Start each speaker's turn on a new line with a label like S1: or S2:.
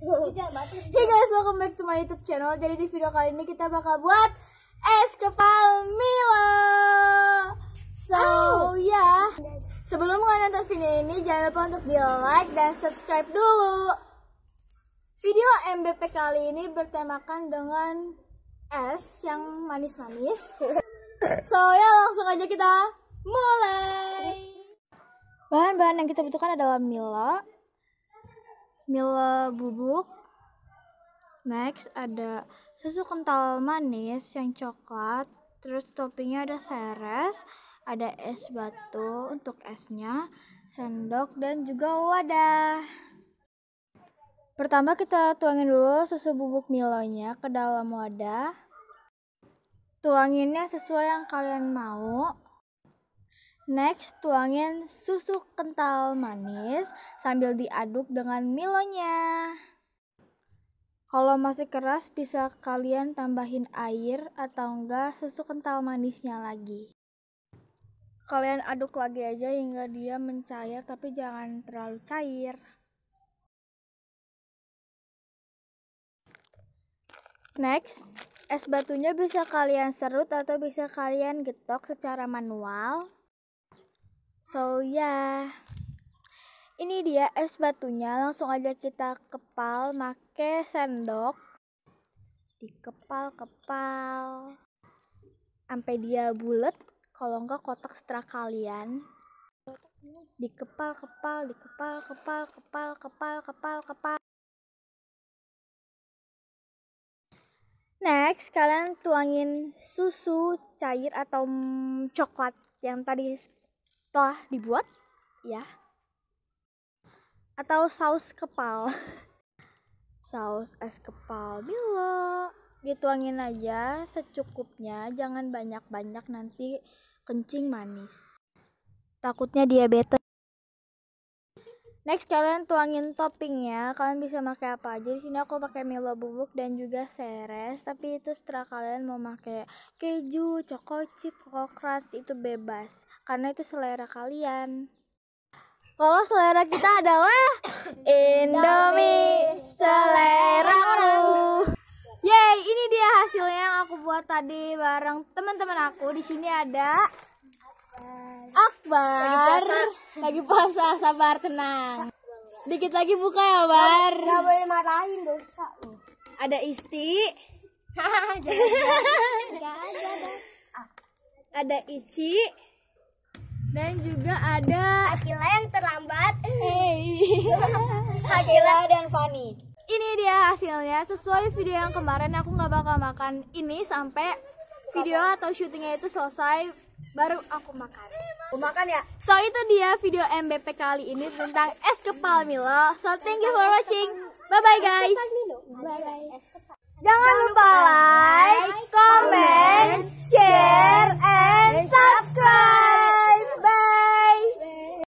S1: Hey guys, welcome back to my YouTube channel. Jadi di video kali ini kita bakal buat es kepal Milo. So oh. ya, yeah. sebelum kalian nonton video ini jangan lupa untuk di like dan subscribe dulu. Video MBP kali ini bertemakan dengan es yang manis-manis. So ya yeah, langsung aja kita mulai. Bahan-bahan yang kita butuhkan adalah Milo, milo bubuk next ada susu kental manis yang coklat terus toppingnya ada seres ada es batu untuk esnya sendok dan juga wadah pertama kita tuangin dulu susu bubuk milonya ke dalam wadah tuanginnya sesuai yang kalian mau Next, tuangin susu kental manis sambil diaduk dengan milonya. Kalau masih keras, bisa kalian tambahin air atau enggak susu kental manisnya lagi. Kalian aduk lagi aja hingga dia mencair, tapi jangan terlalu cair. Next, es batunya bisa kalian serut atau bisa kalian getok secara manual. So ya, yeah. ini dia es batunya. Langsung aja kita kepal, make sendok, dikepal-kepal, sampai dia bulat. Kalau enggak kotak setelah kalian, dikepal-kepal, dikepal-kepal, kepal-kepal, kepal-kepal. Next, kalian tuangin susu cair atau coklat yang tadi telah dibuat ya atau saus kepal saus es kepal bila dituangin aja secukupnya jangan banyak-banyak nanti kencing manis takutnya diabetes next kalian tuangin toppingnya kalian bisa pakai apa aja di sini aku pakai Milo bubuk dan juga seres tapi itu setelah kalian mau pakai keju choco chip coco crunch itu bebas karena itu selera kalian kalau selera kita adalah Indomie selera Yeay, ini dia hasilnya yang aku buat tadi bareng teman-teman aku. Di sini ada Akbar. Lagi puasa. sabar, tenang. Dikit lagi buka ya, Bar. Gak boleh marahin dosa Ada Isti. ada Ici dan juga ada Akila yang terlambat. Hey. Akila dan Sony Ini dia hasilnya sesuai video yang kemarin aku nggak bakal makan ini sampai video atau syutingnya itu selesai baru aku makan. Aku makan ya. So itu dia video MBP kali ini tentang es kepal Milo. So thank you for watching. Bye bye guys. Jangan lupa like,